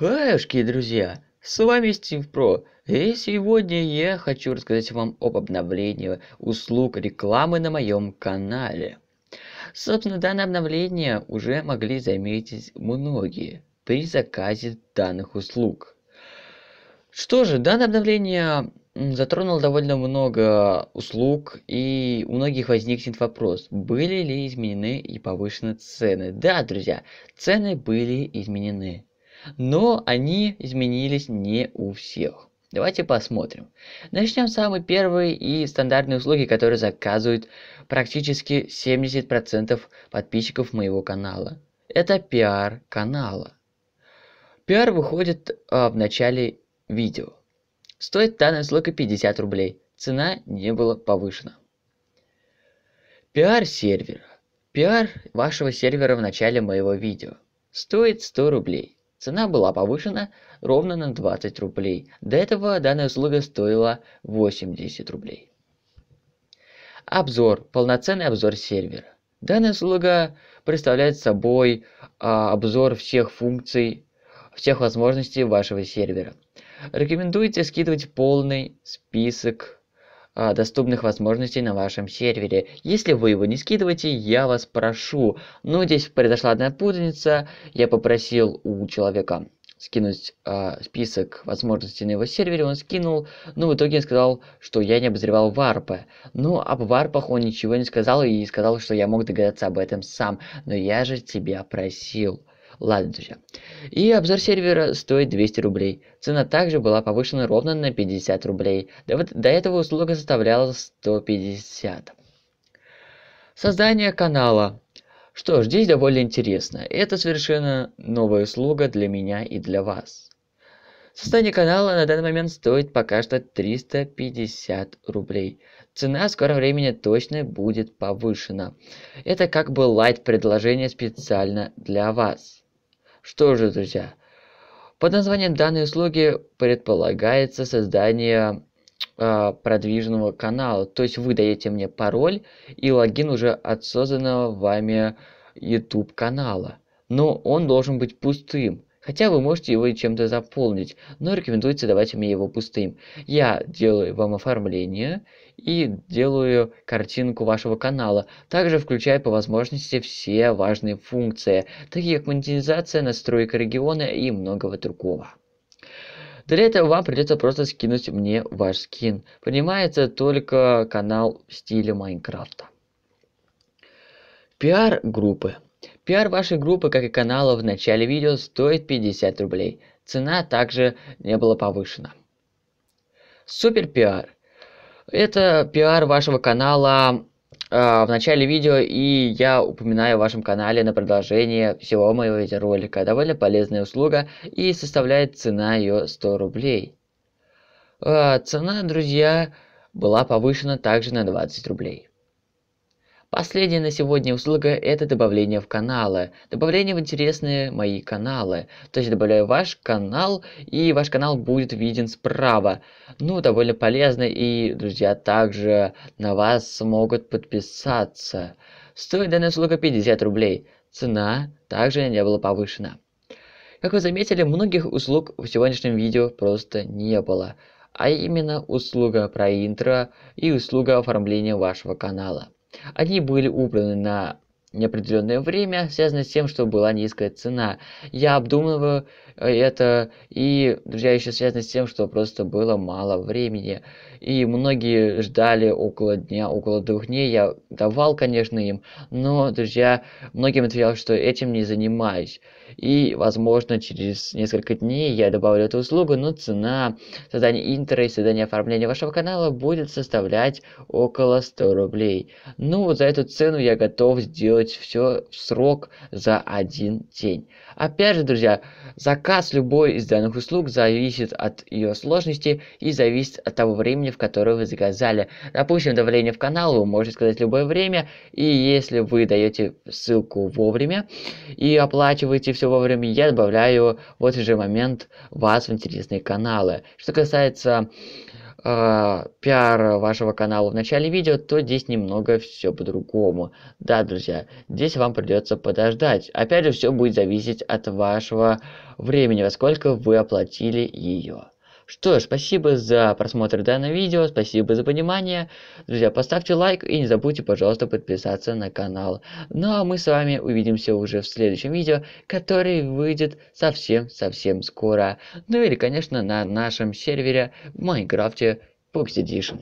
Хаюшки, друзья! С вами Стив Про, и сегодня я хочу рассказать вам об обновлении услуг рекламы на моем канале. Собственно, данное обновление уже могли заметить многие при заказе данных услуг. Что же, данное обновление затронуло довольно много услуг, и у многих возникнет вопрос, были ли изменены и повышены цены. Да, друзья, цены были изменены но они изменились не у всех. Давайте посмотрим. Начнем с самой первой и стандартной услуги, которую заказывают практически 70% подписчиков моего канала. Это пиар канала. Пиар выходит а, в начале видео. Стоит данная услуга 50 рублей. Цена не была повышена. Пиар сервера. Пиар вашего сервера в начале моего видео. Стоит 100 рублей. Цена была повышена ровно на 20 рублей. До этого данная услуга стоила 80 рублей. Обзор. Полноценный обзор сервера. Данная услуга представляет собой а, обзор всех функций, всех возможностей вашего сервера. Рекомендуется скидывать полный список а, доступных возможностей на вашем сервере. Если вы его не скидываете, я вас прошу. Но ну, здесь произошла одна путаница. Я попросил у человека скинуть э, список возможностей на его сервере, он скинул, но ну, в итоге он сказал, что я не обозревал варпы. Ну, об варпах он ничего не сказал и сказал, что я мог догадаться об этом сам, но я же тебя просил. Ладно, друзья. И обзор сервера стоит 200 рублей. Цена также была повышена ровно на 50 рублей. До, до этого услуга составляла 150. Создание канала. Что ж, здесь довольно интересно. Это совершенно новая услуга для меня и для вас. Создание канала на данный момент стоит пока что 350 рублей. Цена в скором времени точно будет повышена. Это как бы лайт предложение специально для вас. Что же, друзья, под названием данной услуги предполагается создание э, а, продвиженного канала. То есть вы даете мне пароль и логин уже от созданного вами YouTube канала. Но он должен быть пустым. Хотя вы можете его чем-то заполнить, но рекомендуется давать мне его пустым. Я делаю вам оформление и делаю картинку вашего канала, также включая по возможности все важные функции, такие как монетизация, настройка региона и многого другого. Для этого вам придется просто скинуть мне ваш скин. Понимается только канал в стиле Майнкрафта. Пиар группы пиар вашей группы как и канала в начале видео стоит 50 рублей. Цена также не была повышена. Супер пиар. Это пиар вашего канала э, в начале видео, и я упоминаю о вашем канале на продолжение всего моего видеоролика. Довольно полезная услуга, и составляет цена ее 100 рублей. Э, цена, друзья, была повышена также на 20 рублей. Последняя на сегодня услуга – это добавление в каналы. Добавление в интересные мои каналы. То есть добавляю ваш канал, и ваш канал будет виден справа. Ну, довольно полезно, и друзья также на вас смогут подписаться. Стоит данная услуга 50 рублей. Цена также не была повышена. Как вы заметили, многих услуг в сегодняшнем видео просто не было, а именно услуга про интро и услуга оформления вашего канала. Они были убраны на неопределенное время, связанное с тем, что была низкая цена. Я обдумываю Э, это и, друзья, еще связано с тем, что просто было мало времени. И многие ждали около дня, около двух дней. Я давал, конечно, им, но, друзья, многим отвечал, что этим не занимаюсь. И, возможно, через несколько дней я добавлю эту услугу, но цена создания интро и создания оформления вашего канала будет составлять около 100 рублей. Ну, вот за эту цену я готов сделать все в срок за один день. Опять же, друзья, заказ Заказ любой из данных услуг зависит от ее сложности и зависит от того времени, в которое вы заказали. Допустим, давление в канал вы можете сказать любое время, и если вы даете ссылку вовремя и оплачиваете все вовремя, я добавляю в этот же момент вас в интересные каналы. Что касается э, пиар вашего канала в начале видео, то здесь немного все по-другому. Да, друзья, здесь вам придется подождать. Опять же, все будет зависеть от вашего времени, во сколько вы оплатили ее. Что ж, спасибо за просмотр данного видео, спасибо за понимание. Друзья, поставьте лайк и не забудьте, пожалуйста, подписаться на канал. Ну а мы с вами увидимся уже в следующем видео, которое выйдет совсем-совсем скоро. Ну или, конечно, на нашем сервере в Майнкрафте Pux Edition.